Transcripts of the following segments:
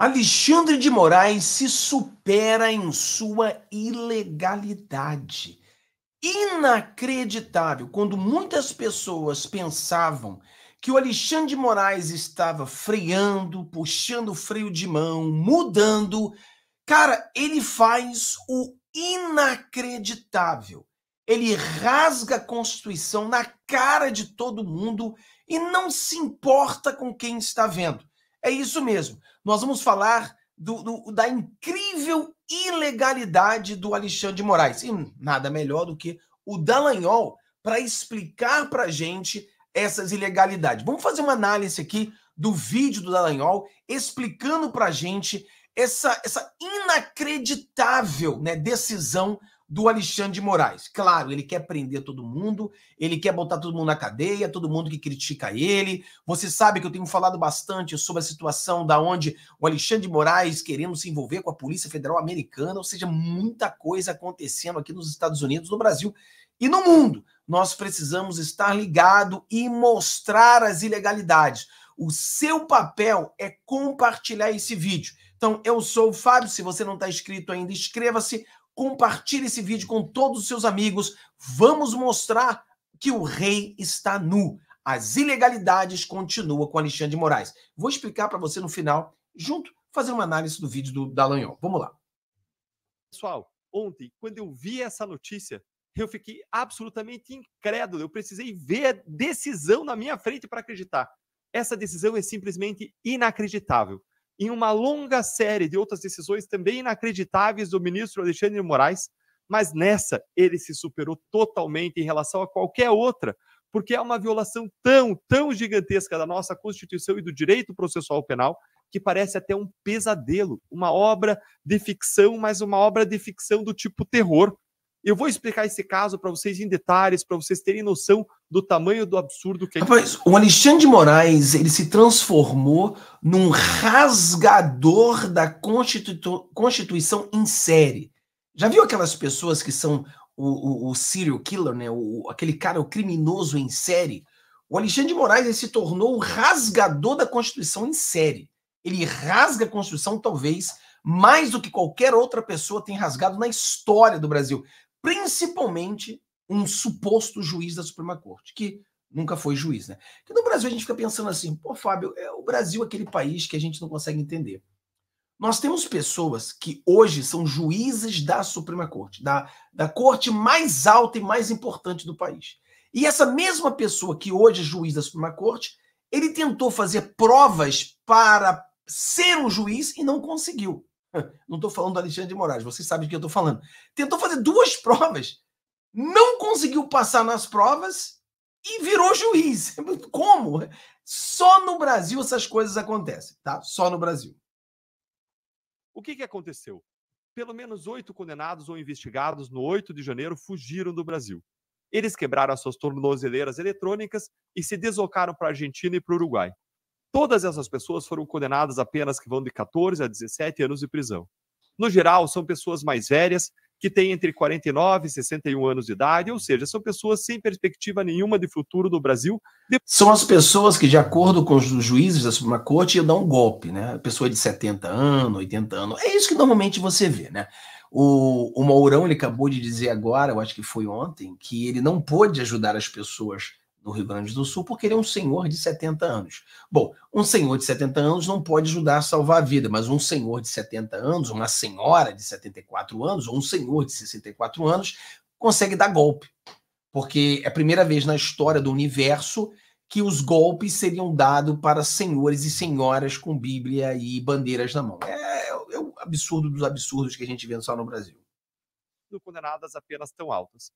Alexandre de Moraes se supera em sua ilegalidade. Inacreditável, quando muitas pessoas pensavam que o Alexandre de Moraes estava freando, puxando o freio de mão, mudando. Cara, ele faz o inacreditável. Ele rasga a Constituição na cara de todo mundo e não se importa com quem está vendo. É isso mesmo. Nós vamos falar do, do, da incrível ilegalidade do Alexandre de Moraes. E nada melhor do que o Dallagnol para explicar para a gente essas ilegalidades. Vamos fazer uma análise aqui do vídeo do Dallagnol explicando para a gente essa, essa inacreditável né, decisão do Alexandre de Moraes. Claro, ele quer prender todo mundo, ele quer botar todo mundo na cadeia, todo mundo que critica ele. Você sabe que eu tenho falado bastante sobre a situação da onde o Alexandre de Moraes querendo se envolver com a Polícia Federal Americana, ou seja, muita coisa acontecendo aqui nos Estados Unidos, no Brasil e no mundo. Nós precisamos estar ligado e mostrar as ilegalidades. O seu papel é compartilhar esse vídeo. Então, eu sou o Fábio. Se você não está inscrito ainda, inscreva-se, compartilhe esse vídeo com todos os seus amigos. Vamos mostrar que o rei está nu. As ilegalidades continuam com Alexandre de Moraes. Vou explicar para você no final, junto, fazer uma análise do vídeo do Dallagnol. Vamos lá. Pessoal, ontem, quando eu vi essa notícia, eu fiquei absolutamente incrédulo. Eu precisei ver a decisão na minha frente para acreditar. Essa decisão é simplesmente inacreditável em uma longa série de outras decisões também inacreditáveis do ministro Alexandre de Moraes, mas nessa ele se superou totalmente em relação a qualquer outra, porque é uma violação tão, tão gigantesca da nossa Constituição e do direito processual penal que parece até um pesadelo, uma obra de ficção, mas uma obra de ficção do tipo terror. Eu vou explicar esse caso para vocês em detalhes, para vocês terem noção do tamanho do absurdo que é. Rapaz, o Alexandre de Moraes ele se transformou num rasgador da Constitu... Constituição em série. Já viu aquelas pessoas que são o, o, o serial killer, né? O, aquele cara, o criminoso em série? O Alexandre de Moraes ele se tornou o rasgador da Constituição em série. Ele rasga a Constituição, talvez, mais do que qualquer outra pessoa tem rasgado na história do Brasil principalmente um suposto juiz da Suprema Corte, que nunca foi juiz, né? Que no Brasil a gente fica pensando assim, pô, Fábio, é o Brasil é aquele país que a gente não consegue entender. Nós temos pessoas que hoje são juízes da Suprema Corte, da, da corte mais alta e mais importante do país. E essa mesma pessoa que hoje é juiz da Suprema Corte, ele tentou fazer provas para ser um juiz e não conseguiu. Não estou falando do Alexandre de Moraes, você sabe do que eu estou falando. Tentou fazer duas provas, não conseguiu passar nas provas e virou juiz. Como? Só no Brasil essas coisas acontecem, tá? Só no Brasil. O que, que aconteceu? Pelo menos oito condenados ou investigados no 8 de janeiro fugiram do Brasil. Eles quebraram as suas tornozeleiras eletrônicas e se deslocaram para a Argentina e para o Uruguai. Todas essas pessoas foram condenadas a penas que vão de 14 a 17 anos de prisão. No geral, são pessoas mais velhas, que têm entre 49 e 61 anos de idade, ou seja, são pessoas sem perspectiva nenhuma de futuro no Brasil. São as pessoas que, de acordo com os juízes da Suprema Corte, dão um golpe, né? pessoa de 70 anos, 80 anos. É isso que normalmente você vê, né? O, o Mourão ele acabou de dizer agora, eu acho que foi ontem, que ele não pôde ajudar as pessoas do Rio Grande do Sul, porque ele é um senhor de 70 anos. Bom, um senhor de 70 anos não pode ajudar a salvar a vida, mas um senhor de 70 anos, uma senhora de 74 anos, ou um senhor de 64 anos, consegue dar golpe. Porque é a primeira vez na história do universo que os golpes seriam dados para senhores e senhoras com Bíblia e bandeiras na mão. É, é, é absurdo dos absurdos que a gente vê só no Brasil. Condenadas apenas tão altas.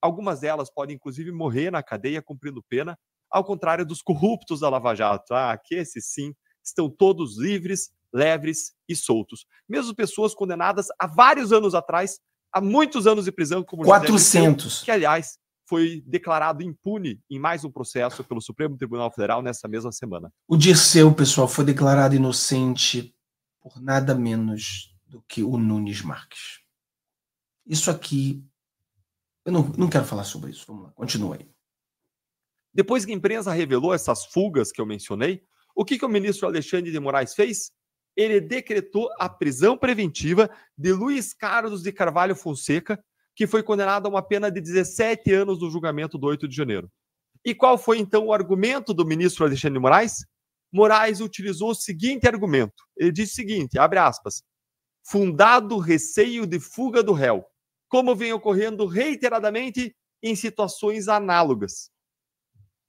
Algumas delas podem, inclusive, morrer na cadeia cumprindo pena, ao contrário dos corruptos da Lava Jato. Ah, que esses sim estão todos livres, leves e soltos. Mesmo pessoas condenadas há vários anos atrás, há muitos anos de prisão, como 400. José que, aliás, foi declarado impune em mais um processo pelo Supremo Tribunal Federal nessa mesma semana. O Dirceu, pessoal, foi declarado inocente por nada menos do que o Nunes Marques. Isso aqui eu não, não quero falar sobre isso. Vamos lá, continua aí. Depois que a imprensa revelou essas fugas que eu mencionei, o que, que o ministro Alexandre de Moraes fez? Ele decretou a prisão preventiva de Luiz Carlos de Carvalho Fonseca, que foi condenado a uma pena de 17 anos no julgamento do 8 de janeiro. E qual foi então o argumento do ministro Alexandre de Moraes? Moraes utilizou o seguinte argumento. Ele disse o seguinte, abre aspas: "Fundado receio de fuga do réu, como vem ocorrendo reiteradamente em situações análogas.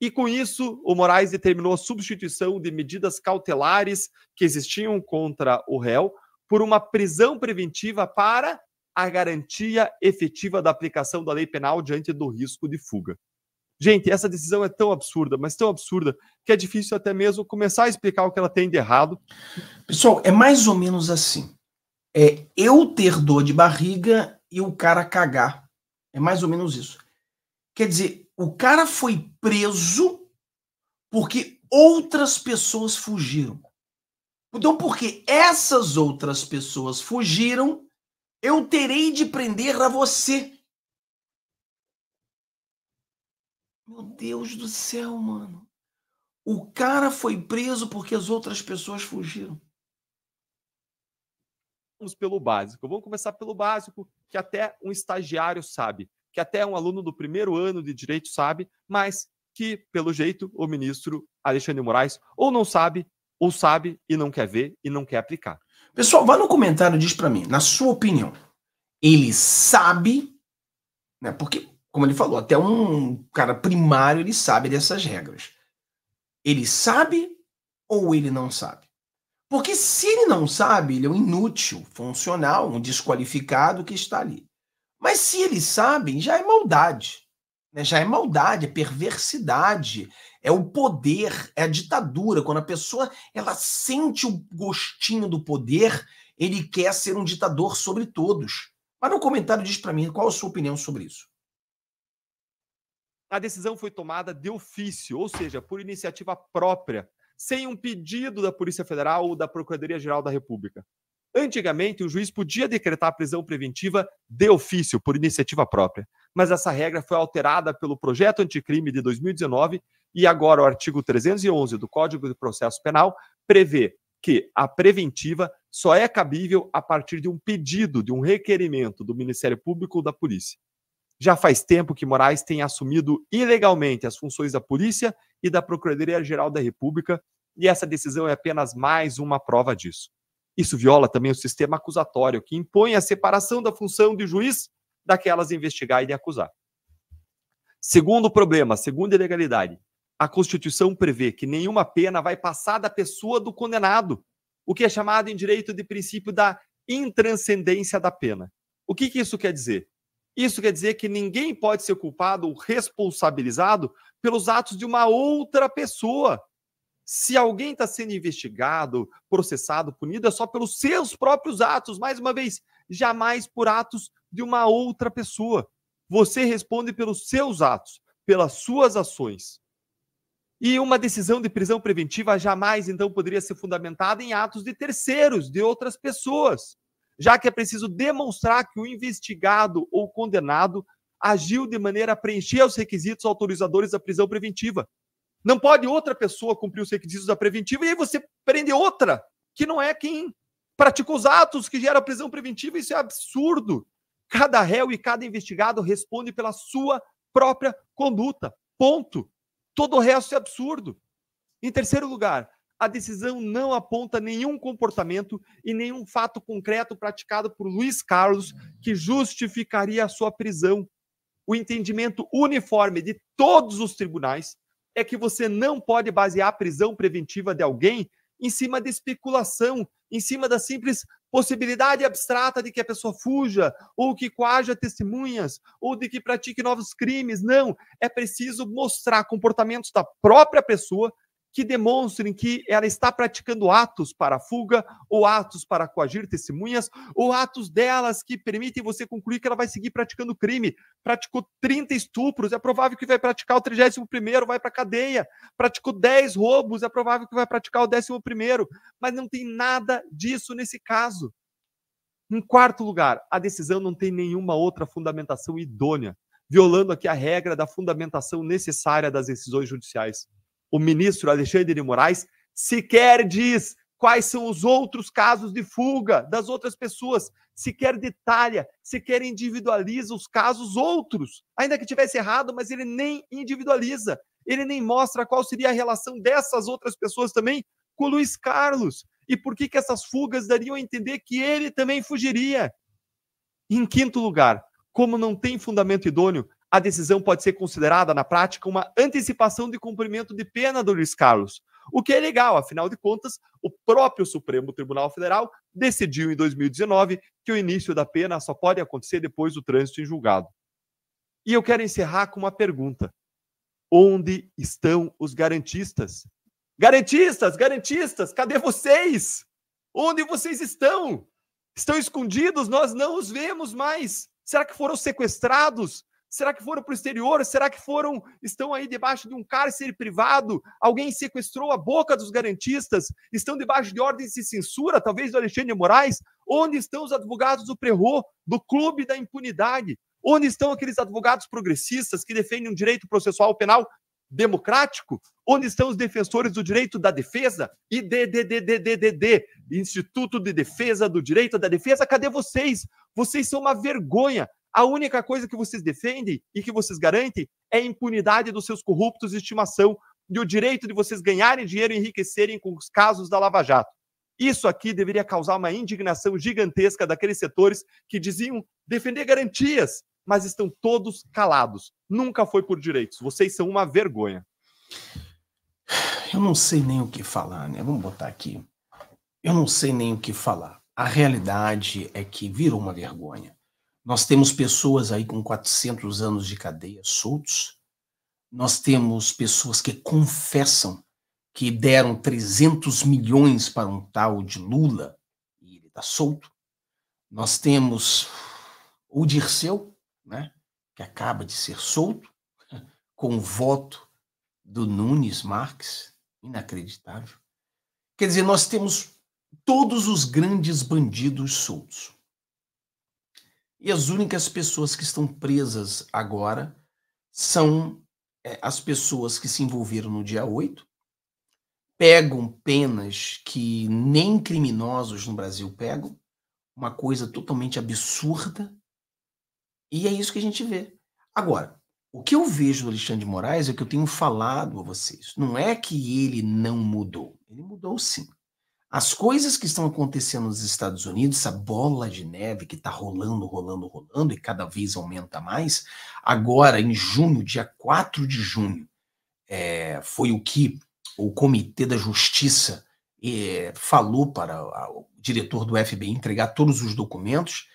E com isso, o Moraes determinou a substituição de medidas cautelares que existiam contra o réu por uma prisão preventiva para a garantia efetiva da aplicação da lei penal diante do risco de fuga. Gente, essa decisão é tão absurda, mas tão absurda, que é difícil até mesmo começar a explicar o que ela tem de errado. Pessoal, é mais ou menos assim. É eu ter dor de barriga e o cara cagar. É mais ou menos isso. Quer dizer, o cara foi preso porque outras pessoas fugiram. Então, porque essas outras pessoas fugiram, eu terei de prender a você. Meu Deus do céu, mano. O cara foi preso porque as outras pessoas fugiram vamos pelo básico. Vamos começar pelo básico, que até um estagiário sabe, que até um aluno do primeiro ano de direito sabe, mas que, pelo jeito, o ministro Alexandre Moraes ou não sabe, ou sabe e não quer ver e não quer aplicar. Pessoal, vá no comentário e diz para mim, na sua opinião, ele sabe, né? Porque, como ele falou, até um cara primário ele sabe dessas regras. Ele sabe ou ele não sabe? Porque se ele não sabe, ele é um inútil, funcional, um desqualificado que está ali. Mas se eles sabem, já é maldade. Né? Já é maldade, é perversidade, é o poder, é a ditadura. Quando a pessoa ela sente o gostinho do poder, ele quer ser um ditador sobre todos. Mas no comentário diz para mim qual a sua opinião sobre isso. A decisão foi tomada de ofício, ou seja, por iniciativa própria sem um pedido da Polícia Federal ou da Procuradoria-Geral da República. Antigamente, o juiz podia decretar a prisão preventiva de ofício, por iniciativa própria, mas essa regra foi alterada pelo projeto anticrime de 2019 e agora o artigo 311 do Código de Processo Penal prevê que a preventiva só é cabível a partir de um pedido, de um requerimento do Ministério Público ou da Polícia. Já faz tempo que Moraes tem assumido ilegalmente as funções da polícia e da Procuradoria-Geral da República, e essa decisão é apenas mais uma prova disso. Isso viola também o sistema acusatório, que impõe a separação da função de juiz daquelas de investigar e de acusar. Segundo problema, segunda ilegalidade, a Constituição prevê que nenhuma pena vai passar da pessoa do condenado, o que é chamado em direito de princípio da intranscendência da pena. O que, que isso quer dizer? Isso quer dizer que ninguém pode ser culpado ou responsabilizado pelos atos de uma outra pessoa. Se alguém está sendo investigado, processado, punido, é só pelos seus próprios atos, mais uma vez, jamais por atos de uma outra pessoa. Você responde pelos seus atos, pelas suas ações. E uma decisão de prisão preventiva jamais, então, poderia ser fundamentada em atos de terceiros, de outras pessoas já que é preciso demonstrar que o investigado ou condenado agiu de maneira a preencher os requisitos autorizadores da prisão preventiva. Não pode outra pessoa cumprir os requisitos da preventiva e aí você prende outra que não é quem praticou os atos que geram a prisão preventiva. Isso é absurdo. Cada réu e cada investigado responde pela sua própria conduta. Ponto. Todo o resto é absurdo. Em terceiro lugar, a decisão não aponta nenhum comportamento e nenhum fato concreto praticado por Luiz Carlos que justificaria a sua prisão. O entendimento uniforme de todos os tribunais é que você não pode basear a prisão preventiva de alguém em cima de especulação, em cima da simples possibilidade abstrata de que a pessoa fuja, ou que coaja testemunhas, ou de que pratique novos crimes. Não, é preciso mostrar comportamentos da própria pessoa que demonstrem que ela está praticando atos para fuga, ou atos para coagir testemunhas, ou atos delas que permitem você concluir que ela vai seguir praticando crime. Praticou 30 estupros, é provável que vai praticar o 31º, vai para cadeia. Praticou 10 roubos, é provável que vai praticar o 11º, mas não tem nada disso nesse caso. Em quarto lugar, a decisão não tem nenhuma outra fundamentação idônea, violando aqui a regra da fundamentação necessária das decisões judiciais o ministro Alexandre de Moraes sequer diz quais são os outros casos de fuga das outras pessoas, sequer detalha, sequer individualiza os casos outros, ainda que tivesse errado, mas ele nem individualiza, ele nem mostra qual seria a relação dessas outras pessoas também com o Luiz Carlos e por que, que essas fugas dariam a entender que ele também fugiria. Em quinto lugar, como não tem fundamento idôneo, a decisão pode ser considerada, na prática, uma antecipação de cumprimento de pena do Luiz Carlos, o que é legal, afinal de contas, o próprio Supremo Tribunal Federal decidiu em 2019 que o início da pena só pode acontecer depois do trânsito em julgado. E eu quero encerrar com uma pergunta: onde estão os garantistas? Garantistas, garantistas, cadê vocês? Onde vocês estão? Estão escondidos, nós não os vemos mais. Será que foram sequestrados? Será que foram para o exterior? Será que foram estão aí debaixo de um cárcere privado? Alguém sequestrou a boca dos garantistas? Estão debaixo de ordens de censura, talvez do Alexandre Moraes? Onde estão os advogados do Prerro, do clube da impunidade? Onde estão aqueles advogados progressistas que defendem um direito processual penal democrático? Onde estão os defensores do direito da defesa? IDDDDDD, Instituto de Defesa do Direito da Defesa, cadê vocês? Vocês são uma vergonha. A única coisa que vocês defendem e que vocês garantem é a impunidade dos seus corruptos de estimação e o direito de vocês ganharem dinheiro e enriquecerem com os casos da Lava Jato. Isso aqui deveria causar uma indignação gigantesca daqueles setores que diziam defender garantias, mas estão todos calados. Nunca foi por direitos. Vocês são uma vergonha. Eu não sei nem o que falar, né? Vamos botar aqui. Eu não sei nem o que falar. A realidade é que virou uma vergonha. Nós temos pessoas aí com 400 anos de cadeia soltos. Nós temos pessoas que confessam que deram 300 milhões para um tal de Lula e ele está solto. Nós temos o Dirceu, né, que acaba de ser solto, com o voto do Nunes Marques, inacreditável. Quer dizer, nós temos todos os grandes bandidos soltos. E as únicas pessoas que estão presas agora são é, as pessoas que se envolveram no dia 8, pegam penas que nem criminosos no Brasil pegam, uma coisa totalmente absurda, e é isso que a gente vê. Agora, o que eu vejo do Alexandre de Moraes é o que eu tenho falado a vocês. Não é que ele não mudou, ele mudou sim. As coisas que estão acontecendo nos Estados Unidos, essa bola de neve que está rolando, rolando, rolando e cada vez aumenta mais, agora em junho, dia 4 de junho, é, foi o que o Comitê da Justiça é, falou para o diretor do FBI entregar todos os documentos.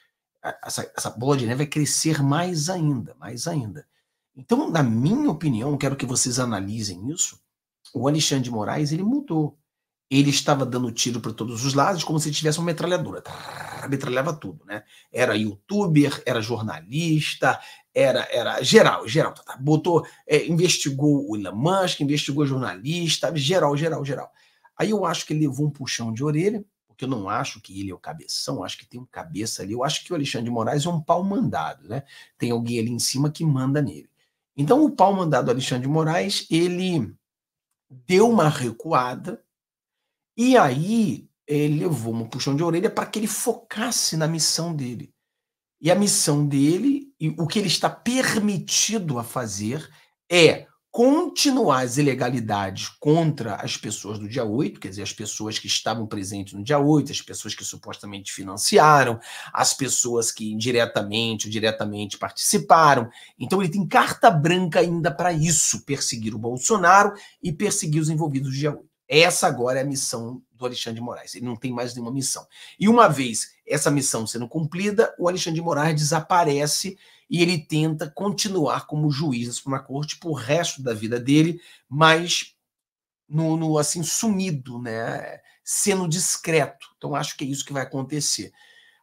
Essa, essa bola de neve vai crescer mais ainda, mais ainda. Então, na minha opinião, quero que vocês analisem isso. O Alexandre de Moraes ele mudou ele estava dando tiro para todos os lados, como se tivesse uma metralhadora. Trrr, metralhava tudo, né? Era youtuber, era jornalista, era, era geral, geral. Tá, tá. Botou, é, investigou o Elon Musk, investigou jornalista, geral, geral, geral. Aí eu acho que ele levou um puxão de orelha, porque eu não acho que ele é o cabeção, acho que tem um cabeça ali. Eu acho que o Alexandre de Moraes é um pau mandado, né? Tem alguém ali em cima que manda nele. Então o pau mandado do Alexandre de Moraes, ele deu uma recuada, e aí ele levou um puxão de orelha para que ele focasse na missão dele. E a missão dele, e o que ele está permitido a fazer, é continuar as ilegalidades contra as pessoas do dia 8, quer dizer, as pessoas que estavam presentes no dia 8, as pessoas que supostamente financiaram, as pessoas que indiretamente ou diretamente participaram. Então ele tem carta branca ainda para isso, perseguir o Bolsonaro e perseguir os envolvidos do dia 8. Essa agora é a missão do Alexandre de Moraes. Ele não tem mais nenhuma missão. E uma vez essa missão sendo cumprida, o Alexandre de Moraes desaparece e ele tenta continuar como juiz da Suprema Corte por resto da vida dele, mas no, no assim sumido, né? Sendo discreto. Então acho que é isso que vai acontecer.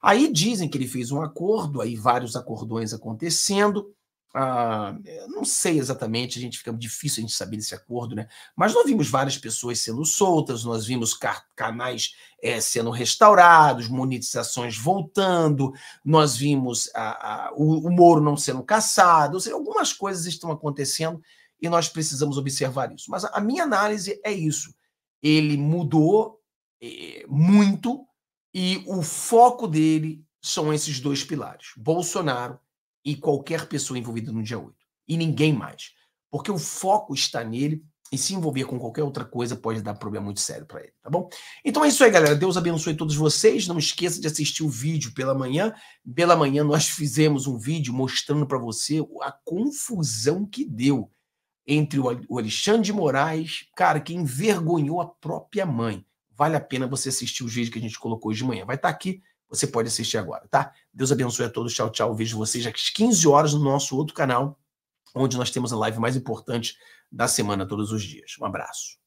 Aí dizem que ele fez um acordo, aí vários acordões acontecendo. Ah, não sei exatamente, a gente fica difícil a gente saber desse acordo, né? Mas nós vimos várias pessoas sendo soltas, nós vimos canais é, sendo restaurados, monetizações voltando, nós vimos a, a, o, o Moro não sendo caçado, ou seja, algumas coisas estão acontecendo e nós precisamos observar isso. Mas a, a minha análise é isso: ele mudou é, muito e o foco dele são esses dois pilares: Bolsonaro e qualquer pessoa envolvida no dia 8. E ninguém mais. Porque o foco está nele e se envolver com qualquer outra coisa pode dar problema muito sério para ele, tá bom? Então é isso aí, galera. Deus abençoe todos vocês. Não esqueça de assistir o vídeo pela manhã. Pela manhã nós fizemos um vídeo mostrando para você a confusão que deu entre o Alexandre de Moraes, cara, que envergonhou a própria mãe. Vale a pena você assistir os vídeos que a gente colocou hoje de manhã. Vai estar tá aqui você pode assistir agora, tá? Deus abençoe a todos. Tchau, tchau. Vejo vocês às 15 horas no nosso outro canal, onde nós temos a live mais importante da semana todos os dias. Um abraço.